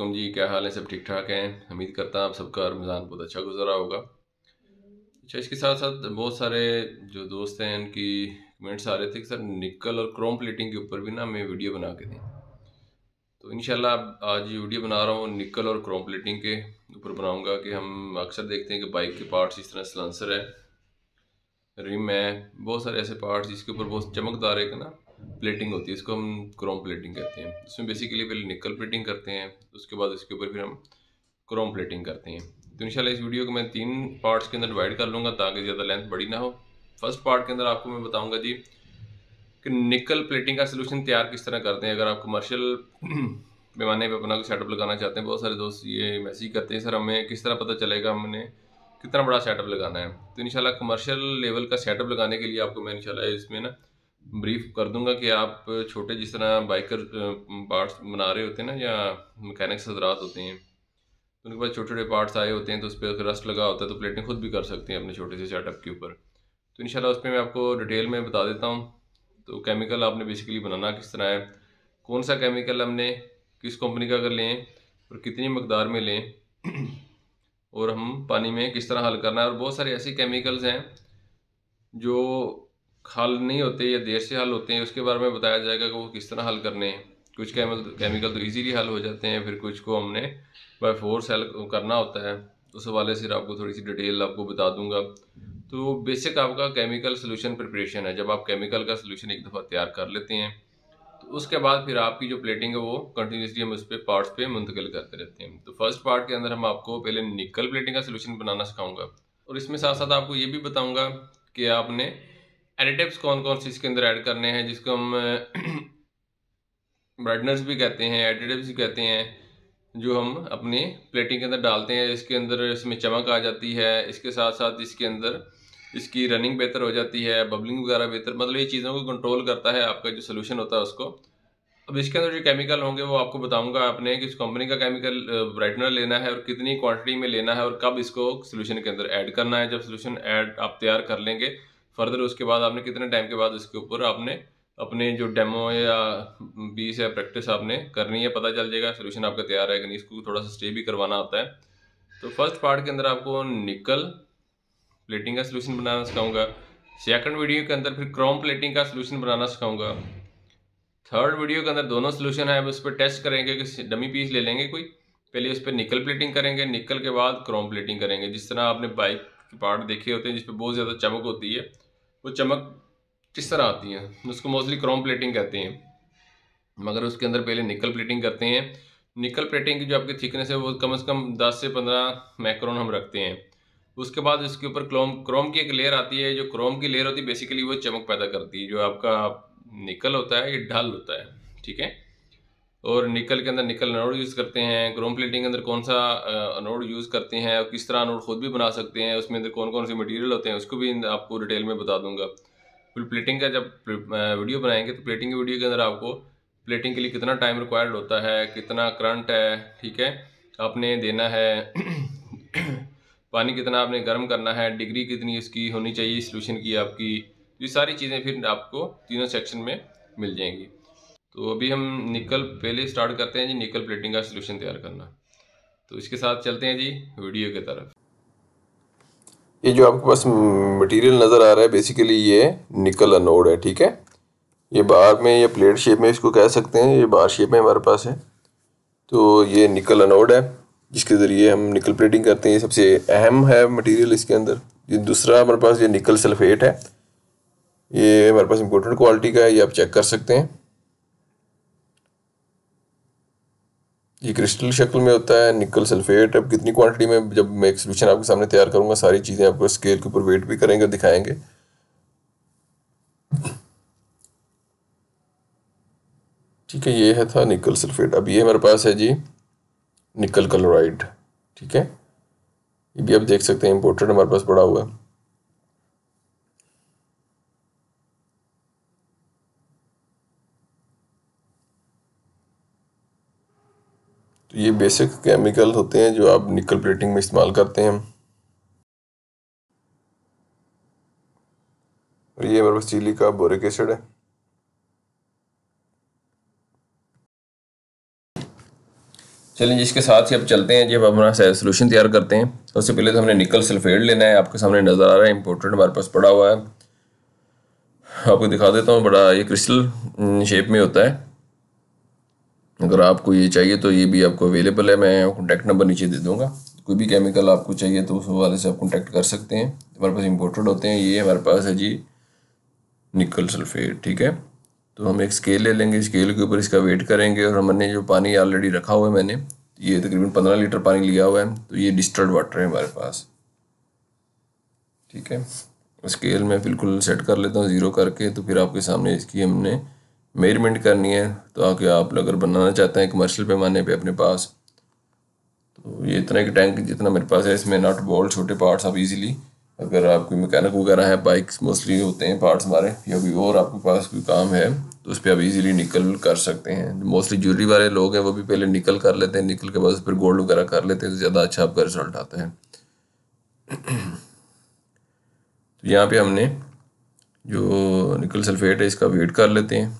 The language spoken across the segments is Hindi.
वालेकुम जी क्या हाल है सब ठीक ठाक हैं उम्मीद करता हूँ आप सबका रमज़ान बहुत अच्छा गुजरा होगा अच्छा इसके साथ साथ बहुत सारे जो दोस्त हैं इनकी कमेंट्स आ रहे थे कि सर निकल और क्रोम प्लेटिंग के ऊपर भी ना हमें वीडियो बना के दें तो इन आज ये वीडियो बना रहा हूँ निकल और क्रोम प्लेटिंग के ऊपर बनाऊँगा कि हम अक्सर देखते हैं कि बाइक के पार्ट्स इस तरह सलन्सर है रिम है बहुत सारे ऐसे पार्ट्स जिसके ऊपर बहुत चमकदार है ना प्लेटिंग होती है इसको हम क्रोम प्लेटिंग कहते हैं इसमें बेसिकली पहले निकल प्लेटिंग करते हैं उसके बाद इसके ऊपर फिर हम क्रोम प्लेटिंग करते हैं तो इंशाल्लाह इस वीडियो को मैं तीन पार्ट्स के अंदर डिवाइड कर लूँगा ताकि ज़्यादा लेंथ बड़ी ना हो फर्स्ट पार्ट के अंदर आपको मैं बताऊँगा जी कि निकल प्लेटिंग का सोल्यूशन तैयार किस तरह करते हैं अगर आप कमर्शियल पैमाने पर अपना सेटअप लगाना चाहते हैं बहुत सारे दोस्त ये मैसेज करते हैं सर हमें किस तरह पता चलेगा हमने कितना बड़ा सेटअप लगाना है तो इंशाल्लाह कमर्शियल लेवल का सेटअप लगाने के लिए आपको मैं इंशाल्लाह इसमें ना ब्रीफ कर दूंगा कि आप छोटे जिस तरह बाइकर पार्ट्स बना रहे होते हैं ना या मैकेनिक्स हजरात होते हैं तो उनके पास छोटे छोटे पार्ट्स आए होते हैं तो उस पर अगर रस्ट लगा होता है तो प्लेटें खुद भी कर सकते हैं अपने छोटे से सेटअप के ऊपर तो इन उस पर मैं आपको डिटेल में बता देता हूँ तो केमिकल आपने बेसिकली बनाना किस तरह है कौन सा केमिकल हमने किस कंपनी का अगर लें और कितनी मकदार में लें और हम पानी में किस तरह हल करना है और बहुत सारे ऐसे केमिकल्स हैं जो हल नहीं होते या देर से हल होते हैं उसके बारे में बताया जाएगा कि वो किस तरह हल करने हैं कुछ केमिकल केमिकल तो ईजीली हल हो जाते हैं फिर कुछ को हमने बाय फोर्स हल करना होता है उस हवाले से आपको थोड़ी सी डिटेल आपको बता दूंगा तो बेसिक आपका केमिकल सोल्यूशन प्रिपरेशन है जब आप केमिकल का सोल्यूशन एक दफ़ा तैयार कर लेते हैं तो उसके बाद फिर आपकी जो प्लेटिंग है वो कंटिन्यूसली हम उस पर पार्ट्स पे मुंतकिल करते रहते हैं तो फर्स्ट पार्ट के अंदर हम आपको पहले निकल प्लेटिंग का सोल्यूशन बनाना सिखाऊंगा और इसमें साथ साथ आपको ये भी बताऊँगा कि आपने एडिटिव्स कौन कौन से इसके अंदर ऐड करने हैं जिसको हम ब्राइटनर्स भी कहते हैं एडिटिव्स भी कहते हैं जो हम अपने प्लेटिंग के अंदर डालते हैं इसके अंदर इसमें चमक आ जाती है इसके साथ साथ इसके अंदर इसकी रनिंग बेहतर हो जाती है बबलिंग वगैरह बेहतर मतलब ये चीज़ों को कंट्रोल करता है आपका जो सोल्यूशन होता है उसको अब इसके अंदर जो केमिकल होंगे वो आपको बताऊंगा आपने किस कंपनी का केमिकल ब्राइटनर लेना है और कितनी क्वांटिटी में लेना है और कब इसको सोल्यूशन के अंदर ऐड करना है जब सोल्यूशन ऐड आप तैयार कर लेंगे फर्दर उसके बाद आपने कितने टाइम के बाद उसके ऊपर आपने अपने जो डेमो या बीस या प्रैक्टिस आपने करनी है पता चल जाएगा सोल्यूशन आपका तैयार है कि नहीं इसको थोड़ा सा स्टे भी करवाना होता है तो फर्स्ट पार्ट के अंदर आपको निकल प्लेटिंग का सोल्यूशन बनाना सिखाऊंगा सेकंड वीडियो के अंदर फिर क्रोम प्लेटिंग का सोल्यूशन बनाना सिखाऊंगा थर्ड वीडियो के अंदर दोनों सोल्यूशन है उस पर टेस्ट करेंगे कि डमी पीस ले लेंगे कोई पहले उस पर निकल प्लेटिंग करेंगे निकल के बाद क्रोम प्लेटिंग करेंगे जिस तरह आपने बाइक के पार्ट देखे होते हैं जिसपे बहुत ज़्यादा चमक होती है वो चमक किस तरह आती है उसको मोस्टली क्रोम प्लेटिंग कहते हैं मगर उसके अंदर पहले निकल प्लेटिंग करते हैं निकल प्लेटिंग की जो आपकी थिकनेस है वो कम से कम 10 से 15 माइक्रोन हम रखते हैं उसके बाद उसके ऊपर क्रोम क्रोम की एक लेयर आती है जो क्रोम की लेयर होती है बेसिकली वो चमक पैदा करती है जो आपका निकल होता है ये ढाल होता है ठीक है और निकल के अंदर निकल अनोड यूज़ करते हैं क्रोम प्लेटिंग के अंदर कौन सा अनोड यूज़ करते हैं और किस तरह अनोड़ खुद भी बना सकते हैं उसमें अंदर कौन कौन से मटेरियल होते हैं उसको भी आपको डिटेल में बता दूंगा फिर प्लेटिंग का जब वीडियो बनाएंगे तो प्लेटिंग की वीडियो के अंदर आपको प्लेटिंग के लिए कितना टाइम रिक्वायर्ड होता है कितना करंट है ठीक है आपने देना है पानी कितना आपने गर्म करना है डिग्री कितनी इसकी होनी चाहिए सोल्यूशन की आपकी तो ये सारी चीज़ें फिर आपको तीनों सेक्शन में मिल जाएंगी तो अभी हम निकल पहले स्टार्ट करते हैं जी निकल प्लेटिंग का सोल्यूशन तैयार करना तो इसके साथ चलते हैं जी वीडियो की तरफ ये जो आपके पास मटेरियल नज़र आ रहा है बेसिकली ये निकल अनोड है ठीक है ये बार में या प्लेट शेप में इसको कह सकते हैं ये बार शेप में हमारे पास है तो ये निकल अनोड है जिसके ज़रिए हम निकल प्लेटिंग करते हैं सबसे अहम है मटीरियल इसके अंदर ये दूसरा हमारे पास ये निकल सल्फेट है ये हमारे पास इम्पोर्टेंट क्वालिटी का है ये आप चेक कर सकते हैं ये क्रिस्टल शक्ल में होता है निकल सल्फेट अब कितनी क्वांटिटी में जब मैं एक सोल्यूशन आपके सामने तैयार करूँगा सारी चीज़ें आपको स्केल के ऊपर वेट भी करेंगे और दिखाएंगे ठीक है ये है था निकल सल्फेट अब ये हमारे पास है जी निकल क्लोराइड ठीक है ये भी आप देख सकते हैं इम्पोर्टेड हमारे पास पड़ा हुआ है ये बेसिक केमिकल होते हैं जो आप निकल प्लेटिंग में इस्तेमाल करते हैं और ये हमारे पास चीली का बोरिक एसिड है चलिए जिसके साथ ही अब चलते हैं जब अपना सोल्यूशन तैयार करते हैं उससे पहले तो हमने निकल सल्फेट लेना है आपके सामने नज़र आ रहा है इम्पोर्टेंट हमारे पास पड़ा हुआ है आपको दिखा देता हूँ बड़ा ये क्रिस्टल हम्म, शेप में होता है अगर आपको ये चाहिए तो ये भी आपको अवेलेबल है मैं कॉन्टैक्ट नंबर नीचे दे दूँगा कोई भी केमिकल आपको चाहिए तो उस हवाले से आप कॉन्टैक्ट कर सकते हैं हमारे पास इम्पोर्टेड होते हैं ये हमारे पास है जी निकल सल्फेट ठीक है तो हम एक स्केल ले लेंगे स्केल के ऊपर इसका वेट करेंगे और हमने जो पानी ऑलरेडी रखा हुआ है मैंने ये तकरीबन पंद्रह लीटर पानी लिया हुआ है तो ये डिस्टर्ड वाटर है हमारे पास ठीक है स्केल में बिल्कुल सेट कर लेता हूँ ज़ीरो करके तो फिर आपके सामने इसकी हमने मेजरमेंट करनी है तो आके आप अगर बनाना चाहते हैं कमर्शियल पैमाने पे अपने पास तो ये इतना एक टैंक जितना मेरे पास है इसमें नट बोल्ट छोटे पार्ट्स आप इजीली अगर आपकी मैकेनिक वगैरह है बाइक्स मोस्टली होते हैं पार्ट्स हमारे या कोई और आपके पास कोई काम है तो उस पर आप इजीली निकल कर सकते हैं मोस्टली ज्वेलरी वाले लोग हैं वो भी पहले निकल कर लेते हैं निकल के बाद उस पर गोल्ड वगैरह कर लेते हैं तो ज़्यादा अच्छा आपका रिजल्ट आता है तो यहाँ पर हमने जो निकल सल्फेट है इसका वेट कर लेते हैं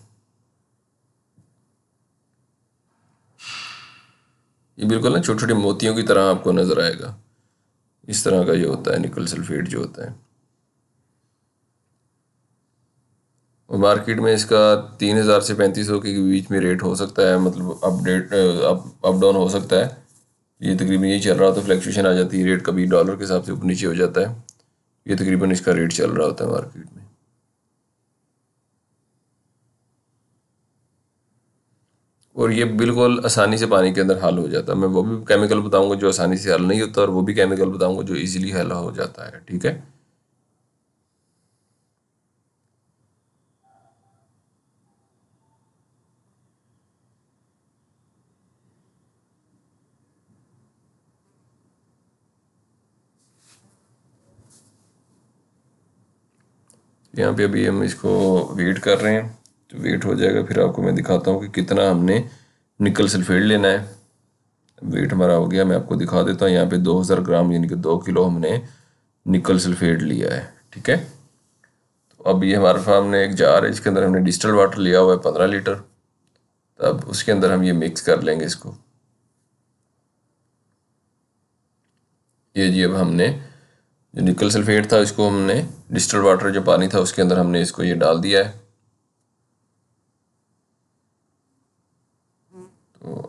ये बिल्कुल ना छोटी छोटी मोतियों की तरह आपको नज़र आएगा इस तरह का ये होता है निकल सल्फेट जो होता है और मार्केट में इसका तीन हज़ार से पैंतीस सौ के बीच में रेट हो सकता है मतलब अपडेट अप अप डाउन हो सकता है ये तकरीबन ये चल रहा होता है फ्लैक्चुएशन आ जाती है रेट कभी डॉलर के हिसाब से ऊपर नीचे हो जाता है ये तकरीबन इसका रेट चल रहा होता है मार्केट में और ये बिल्कुल आसानी से पानी के अंदर हल हो जाता है मैं वो भी केमिकल बताऊंगा जो आसानी से हल नहीं होता और वो भी केमिकल बताऊंगा जो इजीली हल हो जाता है ठीक है यहाँ पे अभी हम इसको वेट कर रहे हैं वेट तो हो जाएगा फिर आपको मैं दिखाता हूँ कि कितना हमने निकल सल्फेट लेना है वेट हमारा हो गया मैं आपको दिखा देता हूँ यहाँ पे 2000 ग्राम यानी कि दो किलो हमने निकल सल्फेट लिया है ठीक है तो अब ये हमारे ने एक जार है इसके अंदर हमने डिजिटल वाटर लिया हुआ है पंद्रह लीटर तब उसके अंदर हम ये मिक्स कर लेंगे इसको ये जी अब हमने जो निकल सल्फेट था इसको हमने डिस्टल वाटर जो पानी था उसके अंदर हमने इसको ये डाल दिया है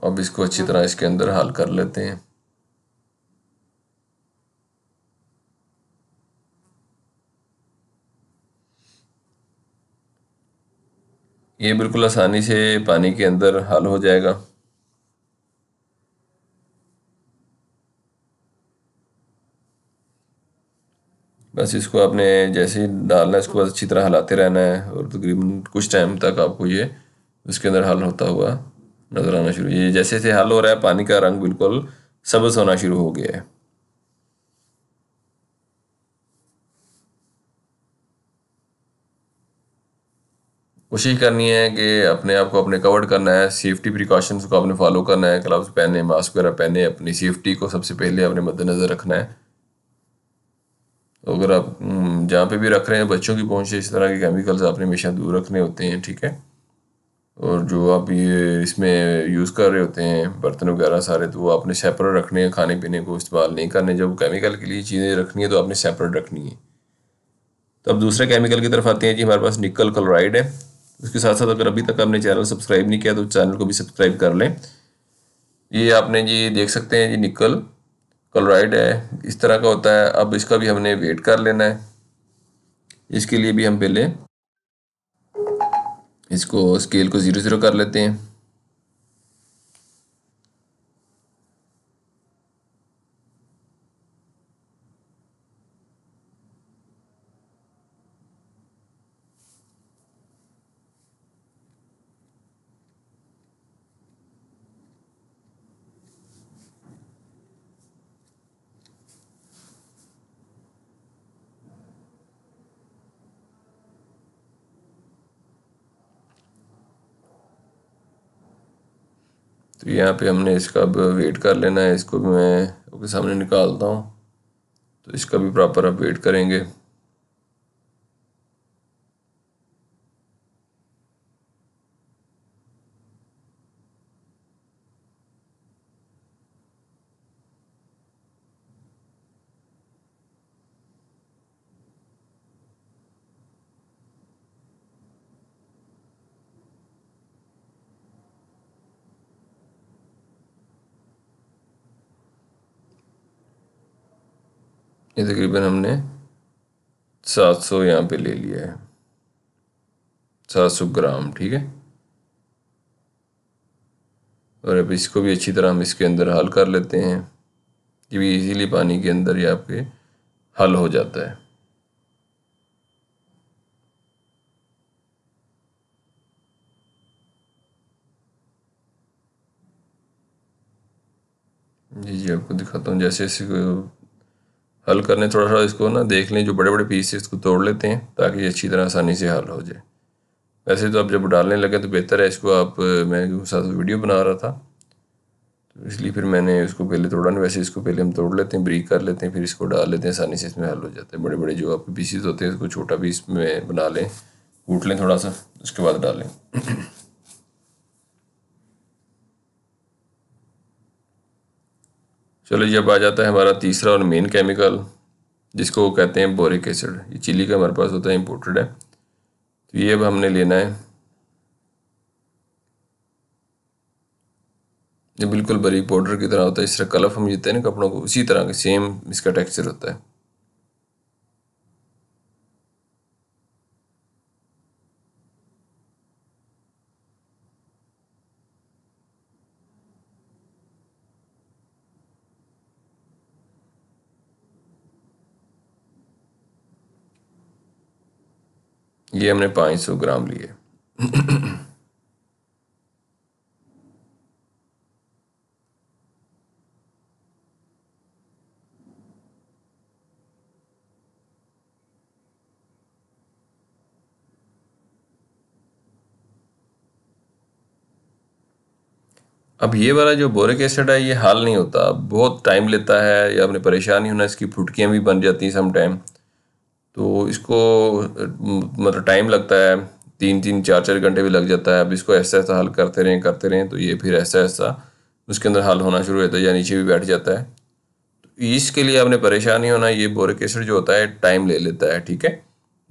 अब इसको अच्छी तरह इसके अंदर हल कर लेते हैं ये बिल्कुल आसानी से पानी के अंदर हल हो जाएगा बस इसको आपने जैसे ही डालना है इसको बस अच्छी तरह हलाते रहना है और तकरीबन कुछ टाइम तक आपको ये उसके अंदर हल होता हुआ नज़र आना शुरू ये जैसे जैसे हल हो रहा है पानी का रंग बिल्कुल सबज होना शुरू हो गया है कोशिश करनी है कि अपने आप को अपने कवर करना है सेफ्टी प्रिकॉशंस को आपने फॉलो करना है ग्लव्स पहने मास्क वगैरह पहने अपनी सेफ्टी को सबसे पहले अपने मद्देनज़र रखना है तो अगर आप हम्म, जहाँ पे भी रख रहे हैं बच्चों की पहुँच इस तरह के केमिकल्स आपने हमेशा दूर रखने होते हैं ठीक है और जो आप ये इसमें यूज़ कर रहे होते हैं बर्तन वगैरह सारे तो वो आपने सेपरेट रखने हैं खाने पीने को इस्तेमाल नहीं करने जब केमिकल के लिए चीज़ें रखनी है तो आपने सेपरेट रखनी है तो अब दूसरे केमिकल की तरफ आते हैं जी हमारे पास निकल क्लोराइड है उसके साथ साथ अगर अभी तक आपने चैनल सब्सक्राइब नहीं किया तो चैनल को भी सब्सक्राइब कर लें ये आपने जी देख सकते हैं जी निकल क्लोराइड है इस तरह का होता है अब इसका भी हमने वेट कर लेना है इसके लिए भी हम पहले इसको स्केल को ज़ीरो ज़ीरो कर लेते हैं तो यहाँ पे हमने इसका अब वेट कर लेना है इसको भी मैं आपके सामने निकालता हूँ तो इसका भी प्रॉपर आप वेट करेंगे ये तकरीबन हमने 700 यहाँ पर ले लिया है 700 ग्राम ठीक है और अब इसको भी अच्छी तरह हम इसके अंदर हल कर लेते हैं ये भी इजीली पानी के अंदर ये आपके हल हो जाता है जी जी आपको दिखाता हूँ जैसे जैसे हल कर लें थोड़ा सा इसको ना देख लें जो बड़े बड़े पीस इसको तोड़ लेते हैं ताकि ये अच्छी तरह आसानी से हल हो जाए वैसे तो आप जब डालने लगे तो बेहतर है इसको आप मैं साथ वीडियो बना रहा था तो इसलिए फिर मैंने इसको पहले तोड़ा नहीं वैसे इसको पहले हम तोड़ लेते हैं ब्रीक कर लेते हैं फिर इसको डाल लेते हैं आसानी से इसमें हल हो जाता है बड़े बड़े जो आपके पीसीज होते हैं उसको छोटा पीस में बना लें कूट लें थोड़ा सा उसके बाद डालें चलो जब अब आ जाता है हमारा तीसरा और मेन केमिकल जिसको वो कहते हैं बोरिक एसिड ये चिली का हमारे पास होता है इम्पोर्टेड है तो ये अब हमने लेना है ये बिल्कुल बरी पाउडर की तरह होता है इस तरह कलफ हम जीते हैं ना कपड़ों को उसी तरह के सेम इसका टेक्सचर होता है ये हमने 500 ग्राम लिए अब ये वाला जो बोरिक एसिड है ये हाल नहीं होता बहुत टाइम लेता है या आपने परेशानी होना इसकी फुटकियाँ भी बन जाती हैं समटाइम तो इसको मतलब टाइम लगता है तीन तीन चार चार घंटे भी लग जाता है अब इसको ऐसा ऐसा हल करते रहें करते रहें तो ये फिर ऐसा ऐसा उसके अंदर हल होना शुरू होता है या नीचे भी बैठ जाता है तो इसके लिए आपने परेशान नहीं होना ये बोरिक एसिड जो होता है टाइम ले लेता है ठीक है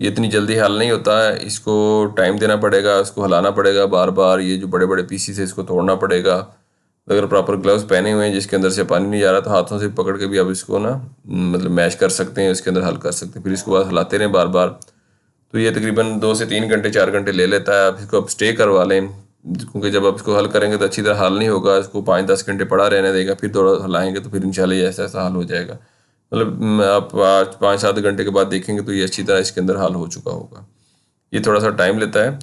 ये इतनी जल्दी हल नहीं होता इसको टाइम देना पड़ेगा इसको हलाना पड़ेगा बार बार ये जो बड़े बड़े पीसीस है इसको तोड़ना पड़ेगा अगर प्रॉपर ग्लव्स पहने हुए हैं जिसके अंदर से पानी नहीं जा रहा तो हाथों से पकड़ के भी आप इसको ना मतलब मैश कर सकते हैं इसके अंदर हल कर सकते हैं फिर इसको बाद हिलाते रहें बार बार तो ये तकरीबन दो से तीन घंटे चार घंटे ले लेता है आप इसको आप स्टे करवा लें क्योंकि जब आप इसको हल करेंगे तो अच्छी तरह हल नहीं होगा इसको पाँच दस घंटे पड़ा रहने देगा फिर थोड़ा हिलाएँगे तो फिर इन शाला ऐसा ऐसा हल हो जाएगा मतलब आप पाँच सात घंटे के बाद देखेंगे तो ये अच्छी तरह इसके अंदर हल हो चुका होगा ये थोड़ा सा टाइम लेता है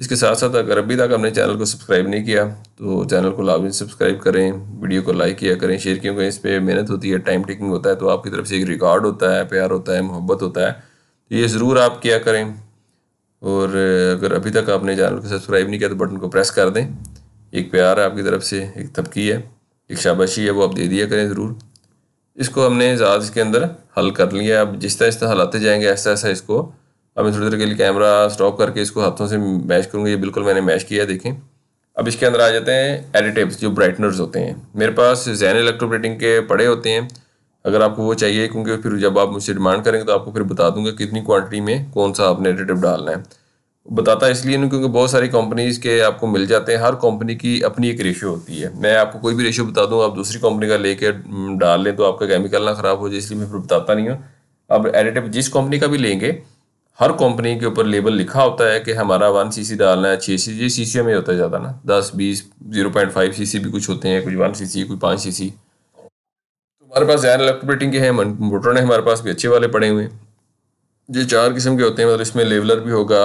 इसके साथ साथ अगर अभी तक हमने चैनल को सब्सक्राइब नहीं किया तो चैनल को लाभ सब्सक्राइब करें वीडियो को लाइक किया करें शेयर क्यों करें इस पर मेहनत होती है टाइम टेकिंग होता है तो आपकी तरफ से एक रिकॉर्ड होता है प्यार होता है मोहब्बत होता है तो ये ज़रूर आप किया करें और अगर अभी तक आपने चैनल को सब्सक्राइब नहीं किया तो बटन को प्रेस कर दें एक प्यार है आपकी तरफ से एक तबकी है एक शाबाशी है वो आप दे दिया करें ज़रूर इसको हमने ज़्यादा इसके अंदर हल कर लिया अब जिस तरह इस तरह आते जाएंगे ऐसा ऐसा इसको अब मैं थोड़ी देर के लिए कैमरा स्टॉप करके इसको हाथों से मैश करूँगा ये बिल्कुल मैंने मैश किया देखें अब इसके अंदर आ जाते हैं एडिटिव्स जो ब्राइटनर्स होते हैं मेरे पास जैन इलेक्ट्रोब्रेटिंग के पड़े होते हैं अगर आपको वो चाहिए क्योंकि फिर जब आप मुझसे डिमांड करेंगे तो आपको फिर बता दूंगा कितनी क्वांटिटी में कौन सा आपने एडिटिव डालना है बताता इसलिए नहीं क्योंकि बहुत सारी कंपनीज़ के आपको मिल जाते हैं हर कंपनी की अपनी एक रेशियो होती है मैं आपको कोई भी रेशियो बता दूँ आप दूसरी कंपनी का लेकर डाल लें तो आपका केमिकल ना ख़राब हो जाए इसलिए मैं फिर बताता नहीं हूँ अब एडिटिव जिस कंपनी का भी लेंगे हर कंपनी के ऊपर लेबल लिखा होता है कि हमारा वन सी सी डालना है छः सी सी सी में होता है ज़्यादा ना दस बीस zero point five c c भी कुछ होते हैं कुछ वन सी सी कुछ पाँच सी सी हमारे पास जैन इलेक्ट्रोबेटिंग के हैं मोटर ने हमारे पास भी अच्छे वाले पड़े हुए हैं ये चार किस्म के होते हैं मतलब इसमें लेवलर भी होगा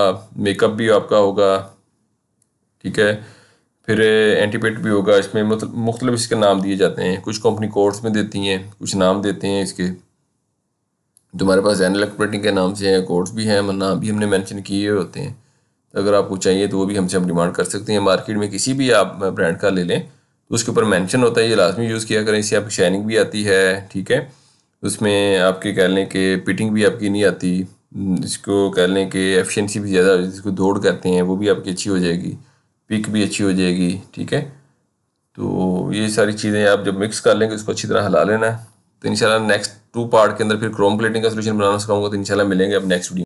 मेकअप भी आपका होगा ठीक है फिर एंटीपेट eh, भी होगा इसमें मतलब मुख्तलिफ इसके नाम दिए जाते हैं कुछ कंपनी कोर्स में देती हैं कुछ नाम देते हैं इसके तुम्हारे पास एनल ऑपरेटिंग के नाम से हैं कोड्स भी हैं नाम भी हमने मैंशन किए हुए होते हैं तो अगर आपको चाहिए तो वो भी हमसे हम डिमांड कर सकते हैं मार्केट में किसी भी आप ब्रांड का ले लें तो उसके ऊपर मैंशन होता है ये लाजमी यूज़ किया करें इससे आपकी शाइनिंग भी आती है ठीक है उसमें आपके कह लें कि पिटिंग भी आपकी नहीं आती इसको कह लें कि एफिशिएंसी भी ज़्यादा जिसको दौड़ कहते हैं वो भी आपकी अच्छी हो जाएगी पिक भी अच्छी हो जाएगी ठीक है तो ये सारी चीज़ें आप जब मिक्स कर लेंगे उसको अच्छी तरह हिला लेना है तो इन नेक्स्ट टू पार्ट के अंदर फिर क्रोम प्लेटिंग का सोल्यूशन बनाना सिखाऊंगा तो इंशाल्लाह मिलेंगे अब नेक्स्ट वीडियो